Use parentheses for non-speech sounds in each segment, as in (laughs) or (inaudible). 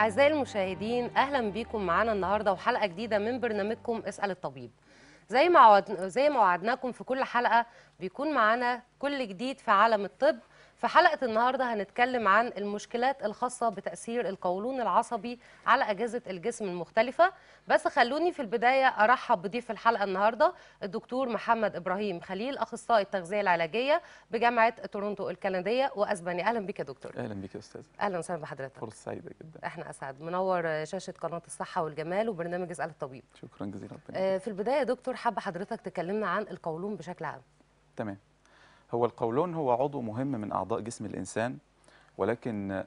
أعزائي المشاهدين أهلا بيكم معانا النهاردة وحلقة جديدة من برنامجكم اسأل الطبيب زي ما زي ما وعدناكم في كل حلقة بيكون معانا كل جديد في عالم الطب في حلقة النهاردة هنتكلم عن المشكلات الخاصة بتأثير القولون العصبي على أجهزة الجسم المختلفة بس خلوني في البداية أرحب بضيف الحلقة النهاردة الدكتور محمد إبراهيم خليل أخصائي التغذية العلاجية بجامعة تورونتو الكندية وأسبانيا أهلا بك يا دكتور أهلا بك يا أستاذ أهلا وسهلا بحضرتك فرصة سعيدة جدا إحنا أسعد منور شاشة قناة الصحة والجمال وبرنامج اسأل الطبيب شكرا جزيلا آه، في البداية يا دكتور حابة حضرتك تكلمنا عن القولون بشكل عام تمام هو القولون هو عضو مهم من أعضاء جسم الإنسان ولكن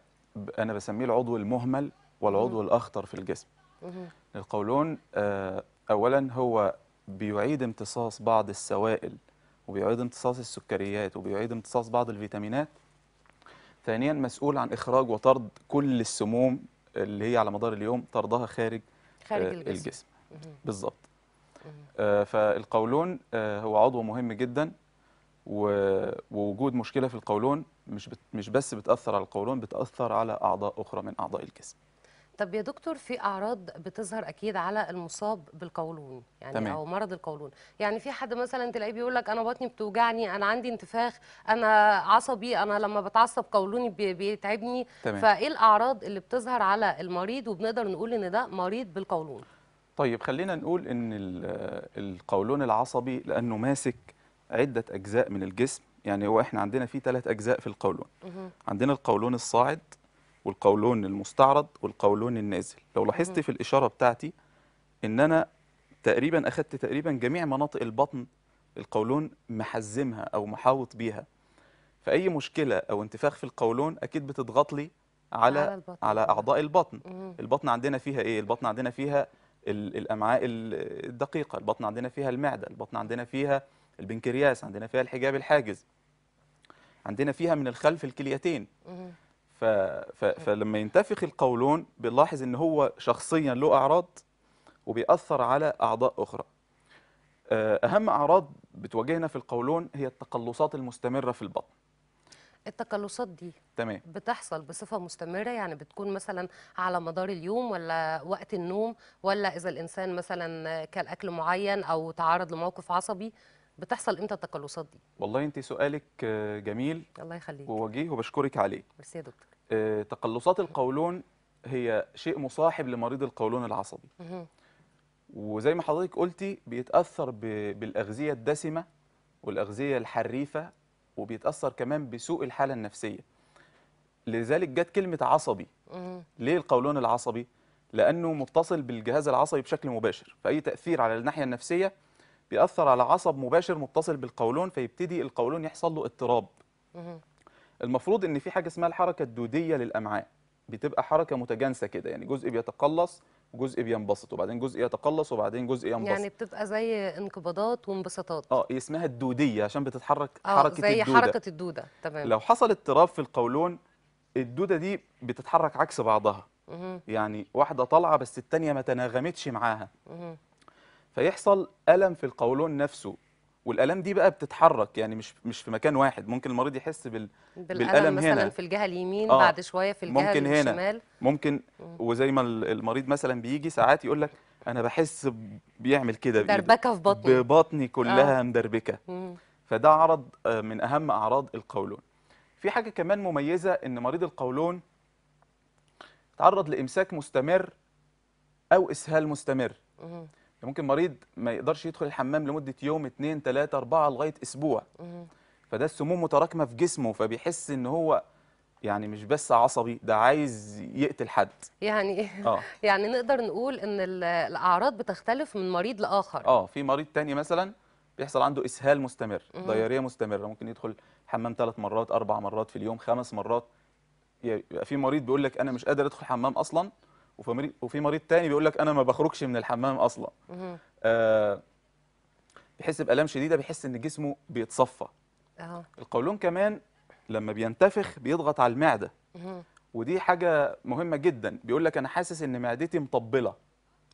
أنا بسميه العضو المهمل والعضو الأخطر في الجسم القولون آه، أولا هو بيعيد امتصاص بعض السوائل وبيعيد امتصاص السكريات وبيعيد امتصاص بعض الفيتامينات ثانيا مسؤول عن إخراج وطرد كل السموم اللي هي على مدار اليوم طردها خارج, خارج آه، الجسم, الجسم. بالظبط آه، فالقولون هو عضو مهم جدا ووجود مشكله في القولون مش مش بس بتاثر على القولون بتاثر على اعضاء اخرى من اعضاء الجسم طب يا دكتور في اعراض بتظهر اكيد على المصاب بالقولون يعني تمام. او مرض القولون يعني في حد مثلا تلاقيه بيقول لك انا بطني بتوجعني انا عندي انتفاخ انا عصبي انا لما بتعصب قولوني بيتعبني تمام. فايه الاعراض اللي بتظهر على المريض وبنقدر نقول ان ده مريض بالقولون طيب خلينا نقول ان القولون العصبي لانه ماسك عدة أجزاء من الجسم يعني هو إحنا عندنا فيه ثلاث أجزاء في القولون عندنا القولون الصاعد والقولون المستعرض والقولون النازل لو لاحظت في الإشارة بتاعتي إن أنا تقريبا أخدت تقريبا جميع مناطق البطن القولون محزمها أو محاوط بيها فأي مشكلة أو انتفاخ في القولون أكيد بتضغط لي على على, على أعضاء البطن البطن عندنا فيها إيه؟ البطن عندنا فيها الامعاء الدقيقه البطن عندنا فيها المعده البطن عندنا فيها البنكرياس عندنا فيها الحجاب الحاجز عندنا فيها من الخلف الكليتين ف... ف... فلما ينتفخ القولون بنلاحظ ان هو شخصيا له اعراض وبيأثر على اعضاء اخرى آه، اهم اعراض بتواجهنا في القولون هي التقلصات المستمره في البطن التقلصات دي تمام بتحصل بصفه مستمره يعني بتكون مثلا على مدار اليوم ولا وقت النوم ولا اذا الانسان مثلا كان اكل معين او تعرض لموقف عصبي بتحصل امتى التقلصات دي والله انت سؤالك آه، جميل الله يخليك ووجيه وبشكرك عليه ميرسي يا دكتور آه، تقلصات القولون هي شيء مصاحب لمريض القولون العصبي وزي ما حضرتك قلتي بيتاثر بالاغذيه الدسمه والاغذيه الحريفه وبيتاثر كمان بسوء الحاله النفسيه لذلك جت كلمه عصبي ليه القولون العصبي لانه متصل بالجهاز العصبي بشكل مباشر فاي تاثير على الناحيه النفسيه بيأثر على عصب مباشر متصل بالقولون فيبتدي القولون يحصل له اضطراب المفروض ان في حاجه اسمها الحركه الدوديه للامعاء بتبقى حركه متجانسه كده يعني جزء بيتقلص وجزء بينبسط وبعدين جزء يتقلص وبعدين جزء ينبسط يعني بتبقى زي انقباضات وانبساطات اه اسمها الدوديه عشان بتتحرك آه حركه زي الدوده زي حركه الدوده تمام لو حصل اضطراب في القولون الدوده دي بتتحرك عكس بعضها يعني واحده طالعه بس الثانيه ما تناغمتش معاها فيحصل الم في القولون نفسه والالام دي بقى بتتحرك يعني مش مش في مكان واحد ممكن المريض يحس بال بالالم, بالألم مثلا هنا. في الجهه اليمين آه بعد شويه في الجهه ممكن الشمال هنا. ممكن وزي ما المريض مثلا بيجي ساعات يقول لك انا بحس بيعمل كده دربكه في بطني ببطني كلها آه. مدربكه فده عرض آه، من اهم اعراض القولون في حاجه كمان مميزه ان مريض القولون تعرض لامساك مستمر او اسهال مستمر مم. يعني ممكن مريض ما يقدرش يدخل الحمام لمده يوم اثنين ثلاثه اربعه لغايه اسبوع فده السموم متراكمه في جسمه فبيحس ان هو يعني مش بس عصبي ده عايز يقتل حد يعني آه. (laughs) يعني نقدر نقول ان الاعراض بتختلف من مريض لاخر اه في مريض تاني مثلا بيحصل عنده اسهال مستمر ضياريه مستمره ممكن يدخل حمام ثلاث مرات اربع مرات في اليوم خمس مرات يبقى في مريض بيقول لك انا مش قادر ادخل حمام اصلا وفي مريض تاني بيقول لك انا ما بخرجش من الحمام اصلا آه بيحس بالام شديده بيحس ان جسمه بيتصفى أه. القولون كمان لما بينتفخ بيضغط على المعده مه. ودي حاجه مهمه جدا بيقول لك انا حاسس ان معدتي مطبله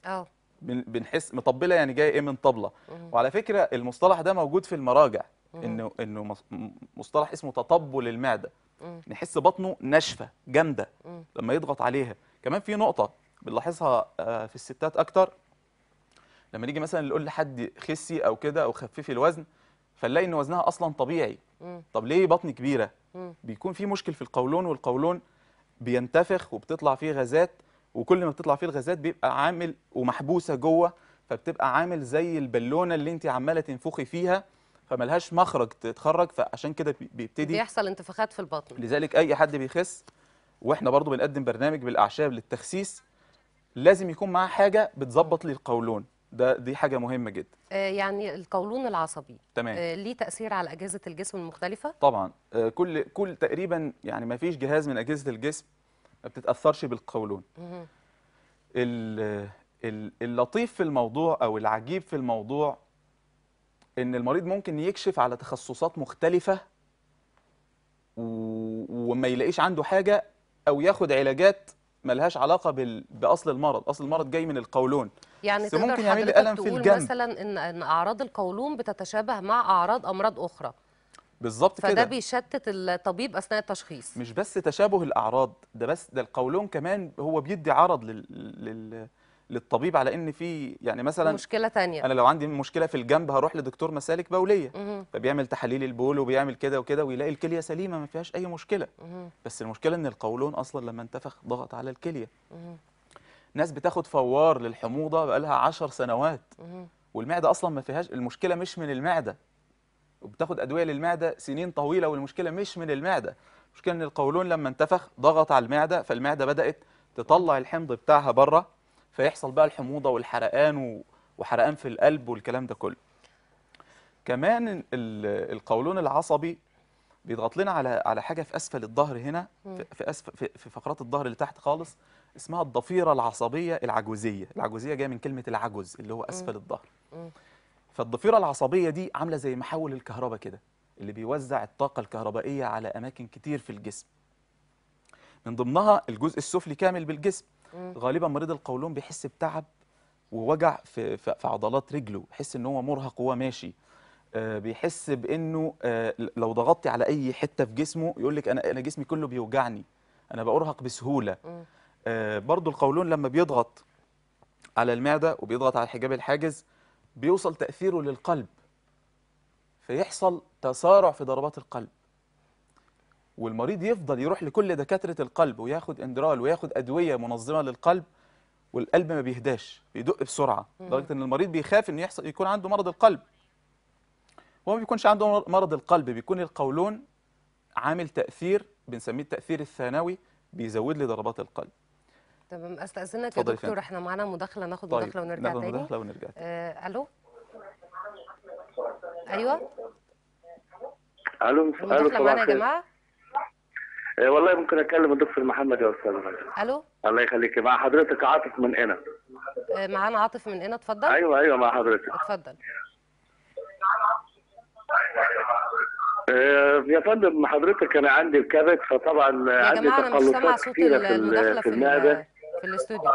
اه بنحس مطبله يعني جايه ايه من طبله مه. وعلى فكره المصطلح ده موجود في المراجع انه انه مصطلح اسمه تطبل المعده نحس بطنه ناشفه جامده لما يضغط عليها كمان في نقطه بنلاحظها آه، في الستات اكتر لما نيجي مثلا نقول لحد خسي او كده او خففي الوزن فنلاقي ان وزنها اصلا طبيعي طب ليه بطن كبيره بيكون في مشكل في القولون والقولون بينتفخ وبتطلع فيه غازات وكل ما بتطلع فيه الغازات بيبقى عامل ومحبوسه جوه فبتبقى عامل زي البالونه اللي انت عماله تنفخي فيها فملهاش مخرج تتخرج فعشان كده بيبتدي بيحصل انتفاخات في البطن لذلك اي حد بيخس واحنا برضو بنقدم برنامج بالاعشاب للتخسيس لازم يكون معاه حاجه بتظبط لي القولون ده دي حاجه مهمه جدا آه، يعني القولون العصبي تمام آه، ليه تاثير على اجهزه الجسم المختلفه طبعا آه، كل كل تقريبا يعني ما فيش جهاز من اجهزه الجسم ما بتتاثرش بالقولون اللطيف في الموضوع او العجيب في الموضوع ان المريض ممكن يكشف على تخصصات مختلفه وما يلاقيش عنده حاجه او ياخد علاجات ملهاش علاقه بال... باصل المرض اصل المرض جاي من القولون يعني تقدر ممكن يعمل لي الم في الجنب مثلا ان ان اعراض القولون بتتشابه مع اعراض امراض اخرى بالظبط كده فده بيشتت الطبيب اثناء التشخيص مش بس تشابه الاعراض ده بس ده القولون كمان هو بيدي عرض لل... لل... للطبيب على ان في يعني مثلا مشكله ثانيه انا لو عندي مشكله في الجنب هروح لدكتور مسالك بوليه فبيعمل تحاليل البول وبيعمل كده وكده ويلاقي الكليه سليمه ما فيهاش اي مشكله مه. بس المشكله ان القولون اصلا لما انتفخ ضغط على الكليه مه. ناس بتاخد فوار للحموضه بقالها 10 سنوات مه. والمعده اصلا ما فيهاش المشكله مش من المعده وبتاخد ادويه للمعده سنين طويله والمشكله مش من المعده المشكله ان القولون لما انتفخ ضغط على المعده فالمعده بدات تطلع الحمض بتاعها بره فيحصل بقى الحموضه والحرقان وحرقان في القلب والكلام ده كله كمان القولون العصبي بيضغط لنا على على حاجه في اسفل الظهر هنا في اسفل في فقرات الظهر اللي تحت خالص اسمها الضفيره العصبيه العجوزيه العجوزيه جايه من كلمه العجز اللي هو اسفل الظهر فالضفيره العصبيه دي عامله زي محول الكهرباء كده اللي بيوزع الطاقه الكهربائيه على اماكن كتير في الجسم من ضمنها الجزء السفلي كامل بالجسم غالبا مريض القولون بيحس بتعب ووجع في في عضلات رجله بيحس ان هو مرهق وهو ماشي آه، بيحس بانه آه، لو ضغطتي على اي حته في جسمه يقول لك انا انا جسمي كله بيوجعني انا بارهق بسهوله آه، برضه القولون لما بيضغط على المعده وبيضغط على الحجاب الحاجز بيوصل تاثيره للقلب فيحصل تسارع في ضربات القلب والمريض يفضل يروح لكل دكاتره القلب وياخد اندرال وياخد ادويه منظمه للقلب والقلب ما بيهداش بيدق بسرعه لدرجه ان المريض بيخاف ان يحصل يكون عنده مرض القلب هو ما بيكونش عنده مرض القلب بيكون القولون عامل تاثير بنسميه التاثير الثانوي بيزود لي ضربات القلب تمام استاذنك يا دكتور احنا معانا مداخله ناخد طيب. مداخله ونرجع ناخد تاني مداخله ونرجع تاني آه، الو ايوه الو الو مداخله الخير يا جماعه إيه، والله ممكن اكلم الدكتور محمد يا استاذ الو الله يخليك مع حضرتك عاطف من هنا معانا إيه، عاطف من هنا اتفضل ايوه ايوه مع حضرتك اتفضل إيه، يا فندم حضرتك انا عندي الكبد فطبعا عندي تقلصات كتيره في, في المعده في الاستوديو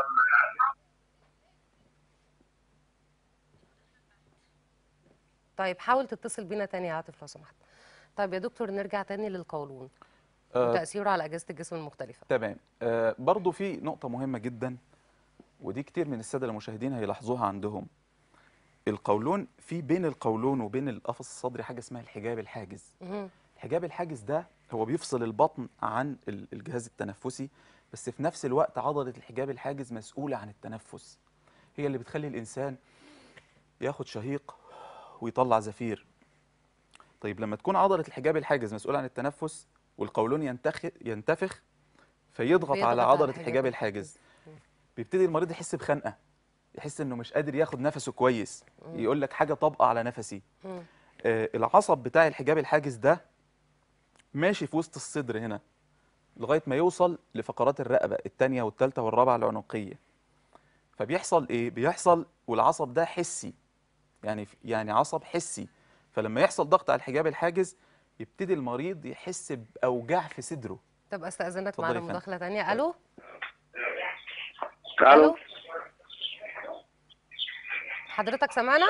طيب حاول تتصل بينا تاني يا عاطف لو سمحت طيب يا دكتور نرجع تاني للقولون آه، وتاثيره على اجهزه الجسم المختلفه تمام آه، برضو في نقطه مهمه جدا ودي كتير من الساده المشاهدين هيلاحظوها عندهم القولون في بين القولون وبين القفص الصدري حاجه اسمها الحجاب الحاجز الحجاب الحاجز ده هو بيفصل البطن عن الجهاز التنفسي بس في نفس الوقت عضله الحجاب الحاجز مسؤوله عن التنفس هي اللي بتخلي الانسان ياخد شهيق ويطلع زفير طيب لما تكون عضله الحجاب الحاجز مسؤوله عن التنفس والقولون ينتخ ينتفخ فيضغط على عضله الحجاب الحاجز بيبتدي المريض يحس بخنقه يحس انه مش قادر ياخد نفسه كويس يقول لك حاجه طابقه على نفسي آه العصب بتاع الحجاب الحاجز ده ماشي في وسط الصدر هنا لغايه ما يوصل لفقرات الرقبه الثانيه والثالثه والرابعه العنقيه فبيحصل ايه بيحصل والعصب ده حسي يعني يعني عصب حسي فلما يحصل ضغط على الحجاب الحاجز يبتدي المريض يحس باوجاع في صدره طب استاذنك معانا مداخله ثانيه الو الو حضرتك سامعنا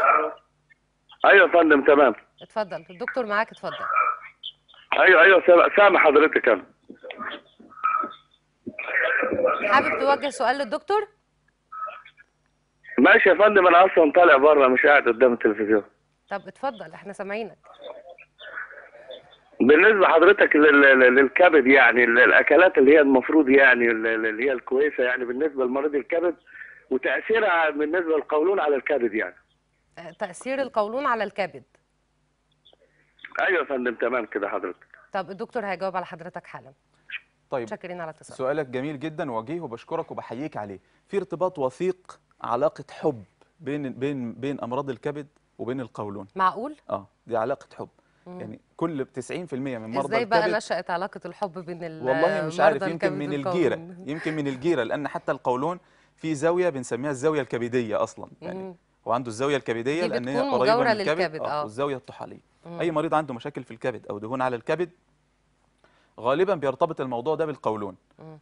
ايوه يا فندم تمام اتفضل الدكتور معاك اتفضل ايوه ايوه سامع حضرتك انا حابب توجه سؤال للدكتور ماشي يا فندم انا اصلا طالع بره مش قاعد قدام التلفزيون طب اتفضل احنا سامعينك بالنسبه حضرتك للكبد يعني الاكلات اللي هي المفروض يعني اللي هي الكويسه يعني بالنسبه لمريض الكبد وتاثيرها بالنسبه للقولون على الكبد يعني آه، تاثير القولون على الكبد ايوه يا فندم تمام كده حضرتك طب الدكتور هيجاوب على حضرتك حالا طيب شكرين على اتصالك سؤالك جميل جدا وجيه وبشكرك وبحييك عليه في ارتباط وثيق علاقه حب بين بين بين امراض الكبد وبين القولون معقول اه دي علاقه حب يعني كل 90% من مرضى ازاي بقى نشأت علاقة الحب بين والله مش عارف يمكن من الجيرة يمكن من الجيرة لأن حتى القولون في زاوية بنسميها الزاوية الكبدية أصلا يعني هو عنده الزاوية الكبدية لأن هي قريبة من الكبد للكبد. آه. آه. والزاوية الطحالية أي مريض عنده مشاكل في الكبد أو دهون على الكبد غالبا بيرتبط الموضوع ده بالقولون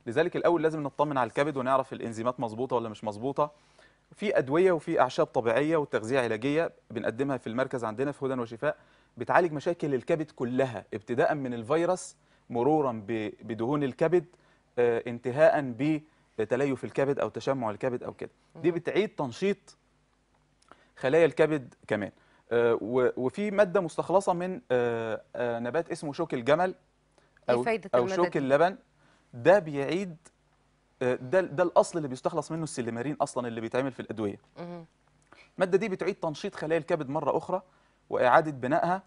لذلك الأول لازم نطمن على الكبد ونعرف الإنزيمات مظبوطة ولا مش مظبوطة في أدوية وفي أعشاب طبيعية وتغذية علاجية بنقدمها في المركز عندنا في هدى وشفاء بتعالج مشاكل الكبد كلها ابتداء من الفيروس مرورا بدهون الكبد آه، انتهاء بتليف الكبد او تشمع الكبد او كده دي بتعيد تنشيط خلايا الكبد كمان آه، وفي ماده مستخلصه من آه، نبات اسمه شوك الجمل إيه او او شوك اللبن ده بيعيد ده ده الاصل اللي بيستخلص منه السلمارين اصلا اللي بيتعمل في الادويه الماده دي بتعيد تنشيط خلايا الكبد مره اخرى واعاده بنائها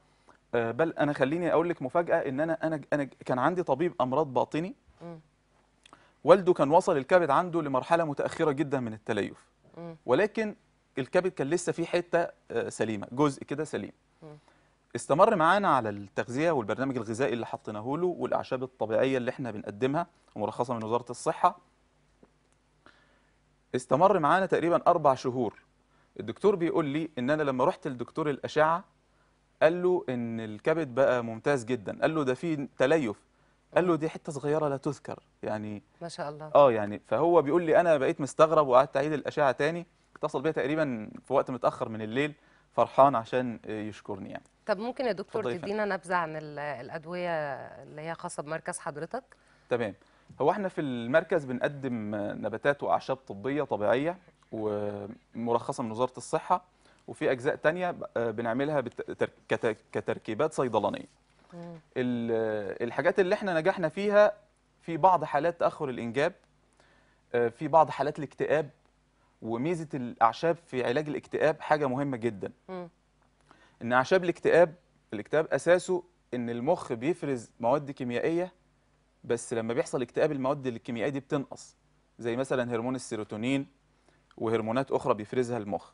آه، بل انا خليني اقول لك مفاجاه ان انا انا انا كان عندي طبيب امراض باطني والده كان وصل الكبد عنده لمرحله متاخره جدا من التليف ولكن الكبد كان لسه فيه حته آه، سليمه جزء كده سليم استمر معانا على التغذيه والبرنامج الغذائي اللي حطيناه له والاعشاب الطبيعيه اللي احنا بنقدمها ومرخصه من وزاره الصحه استمر معانا تقريبا اربع شهور الدكتور بيقول لي ان انا لما رحت لدكتور الاشعه قال له ان الكبد بقى ممتاز جدا قال له ده فيه تليف قال له دي حته صغيره لا تذكر يعني ما شاء الله اه يعني فهو بيقول لي انا بقيت مستغرب وقعدت اعيد الاشعه تاني اتصل بيا تقريبا في وقت متاخر من الليل فرحان عشان يشكرني يعني طب ممكن يا دكتور تدينا نبذه عن الادويه اللي هي خاصه بمركز حضرتك تمام هو احنا في المركز بنقدم نباتات واعشاب طبيه طبيعيه ومرخصه من وزاره الصحه وفي اجزاء تانية آه، بنعملها كتركيبات صيدلانيه الحاجات اللي احنا نجحنا فيها في بعض حالات تاخر الانجاب آه، في بعض حالات الاكتئاب وميزه الاعشاب في علاج الاكتئاب حاجه مهمه جدا ان اعشاب الاكتئاب الاكتئاب اساسه ان المخ بيفرز مواد كيميائيه بس لما بيحصل اكتئاب المواد الكيميائيه دي بتنقص زي مثلا هرمون السيروتونين وهرمونات اخرى بيفرزها المخ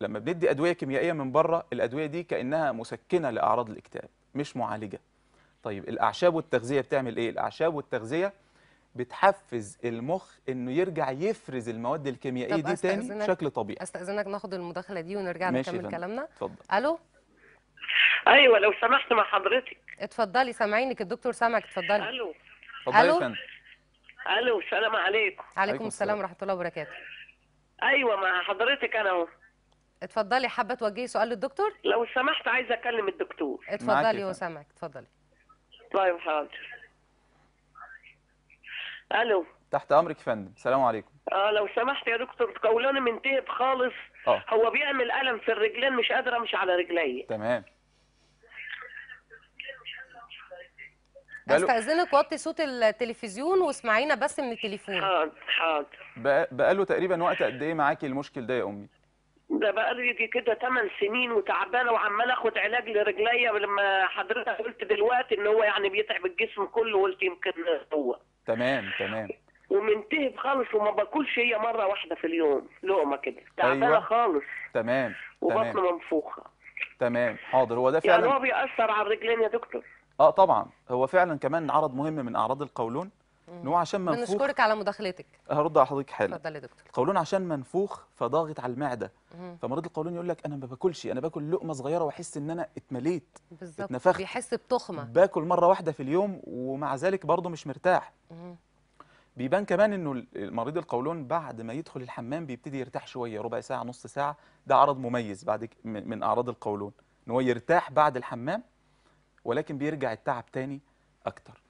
لما بندي ادويه كيميائيه من بره الادويه دي كانها مسكنه لاعراض الاكتئاب مش معالجه طيب الاعشاب والتغذيه بتعمل ايه الاعشاب والتغذيه بتحفز المخ انه يرجع يفرز المواد الكيميائيه دي تاني بشكل طبيعي استاذنك ناخد المداخله دي ونرجع نكمل كلامنا اتفضل الو ايوه لو سمحت مع حضرتك اتفضلي سامعينك الدكتور سامعك اتفضلي الو اتفضلي الو الو السلام عليكم عليكم السلام ورحمه الله وبركاته ايوه مع حضرتك انا اهو اتفضلي حابه توجهي سؤال للدكتور لو سمحت عايزه اكلم الدكتور اتفضلي وسامعك اتفضلي طيب حاضر الو تحت امرك يا فندم السلام عليكم اه لو سمحت يا دكتور قولاني منتهب خالص أوه. هو بيعمل الم في الرجلين مش قادره امشي على رجلي تمام استاذنك وطي صوت التلفزيون واسمعينا بس من التليفون حاضر حاضر بقى له تقريبا وقت قد ايه معاكي المشكل ده يا امي ده بقى لي يجي كده 8 سنين وتعبانه وعمال اخد علاج لرجليا لما حضرتك قلت دلوقتي ان هو يعني بيتعب الجسم كله قلت يمكن هو تمام تمام ومنتهب خالص وما باكلش هي مره واحده في اليوم لقمه كده تعبانه أيوة. خالص تمام وبطن تمام. منفوخه تمام حاضر هو ده يعني فعلا يعني هو بيأثر على الرجلين يا دكتور اه طبعا هو فعلا كمان عرض مهم من اعراض القولون ان هو عشان منفوخ بنشكرك على مداخلتك هرد على حضرتك حالا اتفضل يا دكتور القولون عشان منفوخ فضاغط على المعده مم. فمريض القولون يقول لك انا ما باكلش انا باكل لقمه صغيره واحس ان انا اتمليت بالظبط بيحس بتخمه باكل مره واحده في اليوم ومع ذلك برضه مش مرتاح بيبان كمان انه مريض القولون بعد ما يدخل الحمام بيبتدي يرتاح شويه ربع ساعه نص ساعه ده عرض مميز بعد من اعراض القولون ان هو يرتاح بعد الحمام ولكن بيرجع التعب تاني اكتر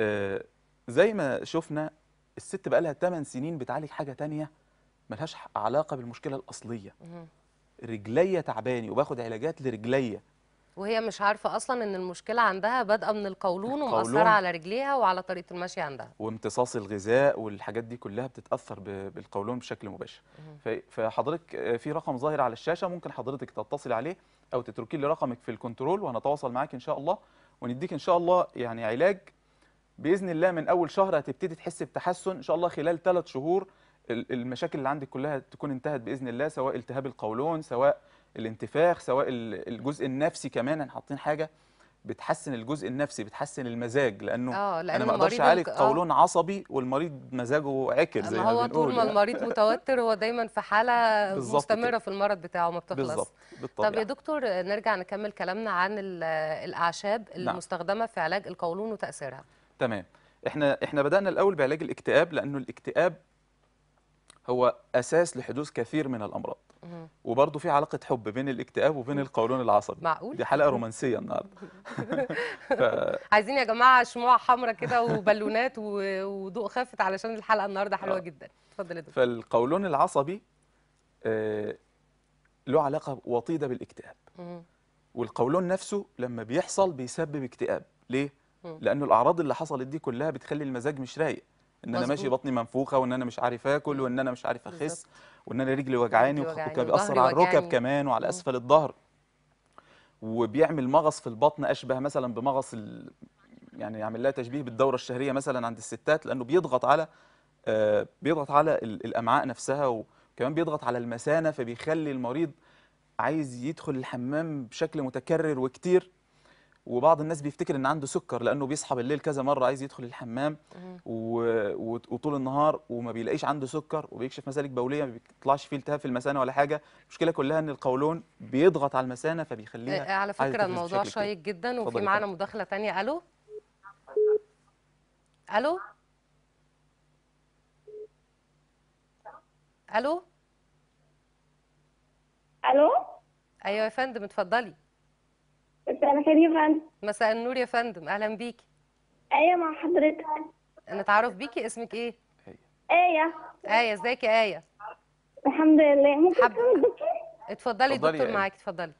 آه زي ما شفنا الست بقى لها 8 سنين بتعالج حاجه تانية ملهاش علاقه بالمشكله الاصليه رجليا تعباني وباخد علاجات لرجليا وهي مش عارفه اصلا ان المشكله عندها بادئه من القولون ومأثره على رجليها وعلى طريقه المشي عندها وامتصاص الغذاء والحاجات دي كلها بتتاثر بالقولون بشكل مباشر فحضرتك في رقم ظاهر على الشاشه ممكن حضرتك تتصل عليه او تتركي لي رقمك في الكنترول وهنتواصل معاك ان شاء الله ونديك ان شاء الله يعني علاج باذن الله من اول شهر هتبتدي تحس بتحسن ان شاء الله خلال ثلاث شهور المشاكل اللي عندك كلها تكون انتهت باذن الله سواء التهاب القولون سواء الانتفاخ سواء الجزء النفسي كمان احنا يعني حاطين حاجه بتحسن الجزء النفسي بتحسن المزاج لانه, آه لأنه انا ما اقدرش اعالج آه. قولون عصبي والمريض مزاجه عكر زي ما, هو طول ما يعني. المريض متوتر هو دايما في حاله مستمره كده. في المرض بتاعه ما بتخلص بالظبط طب يا دكتور نرجع نكمل كلامنا عن الاعشاب نعم. المستخدمه في علاج القولون وتاثيرها تمام احنا احنا بدانا الاول بعلاج الاكتئاب لانه الاكتئاب هو اساس لحدوث كثير من الامراض وبرضه في علاقه حب بين الاكتئاب وبين القولون العصبي معقول دي حلقه رومانسيه النهارده (laughs) ف... عايزين يا جماعه شموع حمراء كده وبالونات وضوء خافت علشان الحلقه النهارده حلوه آه. جدا اتفضل يا دكتور فالقولون العصبي آه له علاقه وطيده بالاكتئاب والقولون نفسه لما بيحصل بيسبب اكتئاب ليه لانه الاعراض اللي حصلت دي كلها بتخلي المزاج مش رايق ان انا ماشي بطني منفوخه وان انا مش عارف اكل وان انا مش عارف اخس وان انا رجلي وجعاني وكان بيأثر على الركب كمان وعلى اسفل الظهر وبيعمل مغص في البطن اشبه مثلا بمغص ال... يعني يعمل لها تشبيه بالدوره الشهريه مثلا عند الستات لانه بيضغط على آه بيضغط على الامعاء نفسها وكمان بيضغط على المثانه فبيخلي المريض عايز يدخل الحمام بشكل متكرر وكتير وبعض الناس بيفتكر ان عنده سكر لانه بيصحى بالليل كذا مره عايز يدخل الحمام وطول النهار وما بيلاقيش عنده سكر وبيكشف مسالك بوليه ما بيطلعش فيه التهاب في المثانه ولا حاجه المشكله كلها ان القولون بيضغط على المثانه فبيخليها آه، على فكره الموضوع شيق جدا وفي معانا مداخله ثانيه الو الو الو الو ايوه يا فندم اتفضلي مساء الخير يا فندم مساء النور يا فندم اهلا بيكي ايه مع حضرتك نتعرف بيكي اسمك ايه ايه ايه ازيك يا ايه الحمد لله ممكن حب... اتفضلي دكتور يا دكتور آية. معاكي اتفضلي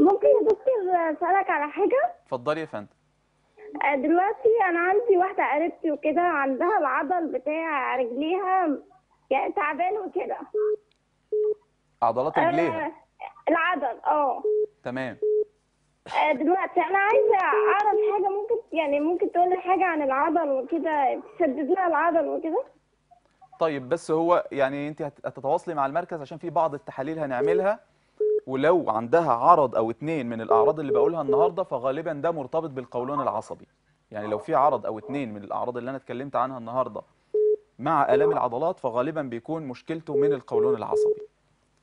ممكن يا دكتور اسالك على حاجه اتفضلي يا فندم آه، دلوقتي انا عندي واحده قريبتي وكده عندها العضل بتاع رجليها يعني تعبان وكده عضلات رجليها العضل اه تمام آه، دلوقتي انا عايزه اعرف حاجه ممكن يعني ممكن تقول لي حاجه عن العضل وكده تسدد لها العضل وكده طيب بس هو يعني انت هتتواصلي مع المركز عشان في بعض التحاليل هنعملها ولو عندها عرض او اتنين من الاعراض اللي بقولها النهارده فغالبا ده مرتبط بالقولون العصبي يعني لو في عرض او اتنين من الاعراض اللي انا اتكلمت عنها النهارده مع الام العضلات فغالبا بيكون مشكلته من القولون العصبي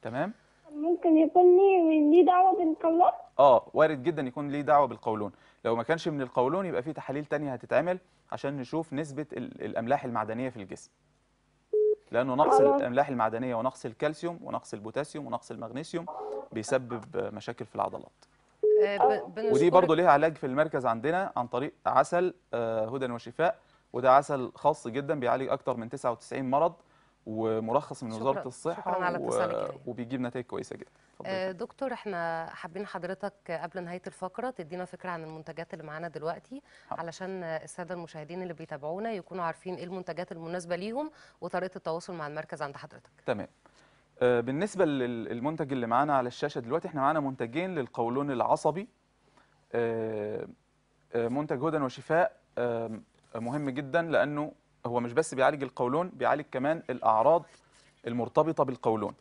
تمام ممكن يكون ليه دعوه بالقولون اه وارد جدا يكون ليه دعوه بالقولون لو ما كانش من القولون يبقى في تحاليل تانية هتتعمل عشان نشوف نسبه الاملاح المعدنيه في الجسم لانه نقص أوه. الاملاح المعدنيه ونقص الكالسيوم ونقص البوتاسيوم ونقص المغنيسيوم بيسبب مشاكل في العضلات آه، آه. ودي برضو ليها علاج في المركز عندنا عن طريق عسل آه، هدى وشفاء وده عسل خاص جدا بيعالج اكتر من 99 مرض ومرخص من شكرا. وزاره الصحه شكرا على و... وبيجيب نتائج كويسه جدا آه، دكتور احنا حابين حضرتك قبل نهايه الفقره تدينا فكره عن المنتجات اللي معانا دلوقتي علشان الساده المشاهدين اللي بيتابعونا يكونوا عارفين ايه المنتجات المناسبه ليهم وطريقه التواصل مع المركز عند حضرتك تمام آه، بالنسبه للمنتج اللي معانا على الشاشه دلوقتي احنا معانا منتجين للقولون العصبي آه، منتج هدى وشفاء مهم جدا لانه هو مش بس بيعالج القولون بيعالج كمان الاعراض المرتبطه بالقولون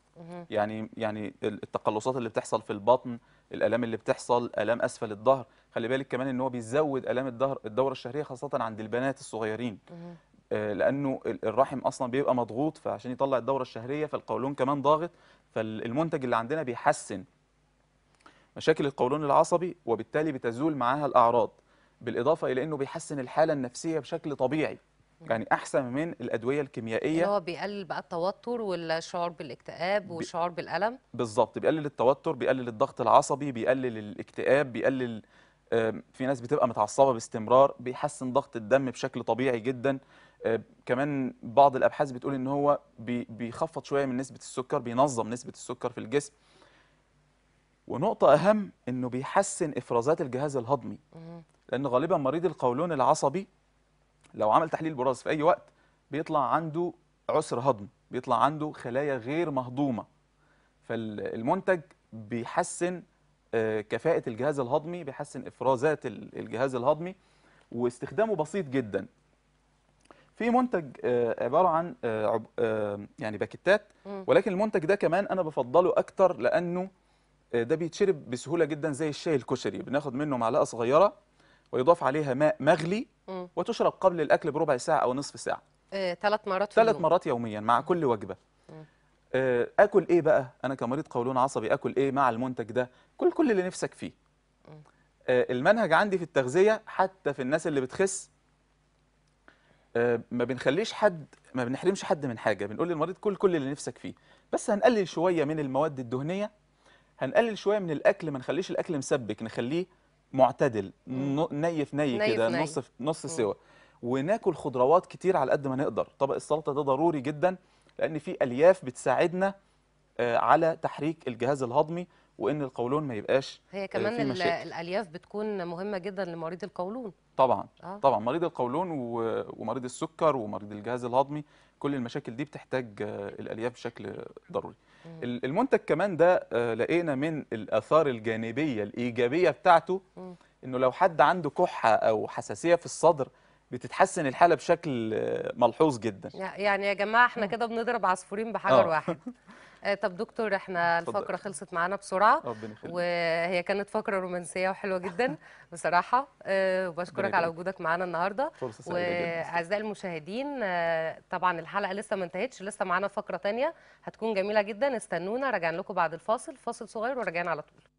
يعني يعني التقلصات اللي بتحصل في البطن الالام اللي بتحصل الام اسفل الظهر خلي بالك كمان ان هو بيزود الام الظهر الدوره الشهريه خاصه عند البنات الصغيرين آه، لانه الرحم اصلا بيبقى مضغوط فعشان يطلع الدوره الشهريه فالقولون كمان ضاغط فالمنتج اللي عندنا بيحسن مشاكل القولون العصبي وبالتالي بتزول معاها الاعراض بالاضافه الى انه بيحسن الحاله النفسيه بشكل طبيعي يعني احسن من الادويه الكيميائيه اللي هو بيقلل بقى التوتر والشعور بالاكتئاب والشعور بالالم بالظبط بيقلل التوتر بيقلل الضغط العصبي بيقلل الاكتئاب بيقلل في ناس بتبقى متعصبه باستمرار بيحسن ضغط الدم بشكل طبيعي جدا كمان بعض الابحاث بتقول ان هو بيخفض شويه من نسبه السكر بينظم نسبه السكر في الجسم ونقطه اهم انه بيحسن افرازات الجهاز الهضمي لان غالبا مريض القولون العصبي لو عمل تحليل براز في اي وقت بيطلع عنده عسر هضم بيطلع عنده خلايا غير مهضومه فالمنتج بيحسن آه، كفاءه الجهاز الهضمي بيحسن افرازات الجهاز الهضمي واستخدامه بسيط جدا في منتج آه، عباره عن آه، يعني باكيتات ولكن المنتج ده كمان انا بفضله اكتر لانه ده بيتشرب بسهوله جدا زي الشاي الكشري بناخد منه معلقه صغيره ويضاف عليها ماء مغلي وتشرب قبل الاكل بربع ساعه او نصف ساعه ثلاث آه، مرات ثلاث مرات يوميا مع كل وجبه آه، اكل ايه بقى انا كمريض قولون عصبي اكل ايه مع المنتج ده كل كل اللي نفسك فيه آه، المنهج عندي في التغذيه حتى في الناس اللي بتخس آه، ما بنخليش حد ما بنحرمش حد من حاجه بنقول للمريض كل كل اللي نفسك فيه بس هنقلل شويه من المواد الدهنيه هنقلل شويه من الاكل ما نخليش الاكل مسبك نخليه معتدل نيف ني, ني كده نص نص سوا وناكل خضروات كتير على قد ما نقدر طبق السلطه ده ضروري جدا لان في الياف بتساعدنا آه، على تحريك الجهاز الهضمي وان القولون ما يبقاش آه، هي كمان الالياف بتكون مهمه جدا لمريض القولون طبعا آه. طبعا مريض القولون ومريض السكر ومريض الجهاز الهضمي كل المشاكل دي بتحتاج آه، الالياف بشكل ضروري مم. المنتج كمان ده آه، لقينا من الاثار الجانبيه الايجابيه بتاعته مم. انه لو حد عنده كحه او حساسيه في الصدر بتتحسن الحاله بشكل ملحوظ جدا يعني يا جماعه احنا كده بنضرب عصفورين بحجر آه. واحد (laughs) آه، طب دكتور احنا الفقره خلصت معانا بسرعه وهي كانت فقره رومانسيه وحلوه جدا (laughs) بصراحه آه، وبشكرك على وجودك معانا النهارده واعزائي المشاهدين آه، طبعا الحلقه لسه ما انتهتش لسه معانا فقره ثانيه هتكون جميله جدا استنونا راجعين لكم بعد الفاصل فاصل صغير وراجعين على طول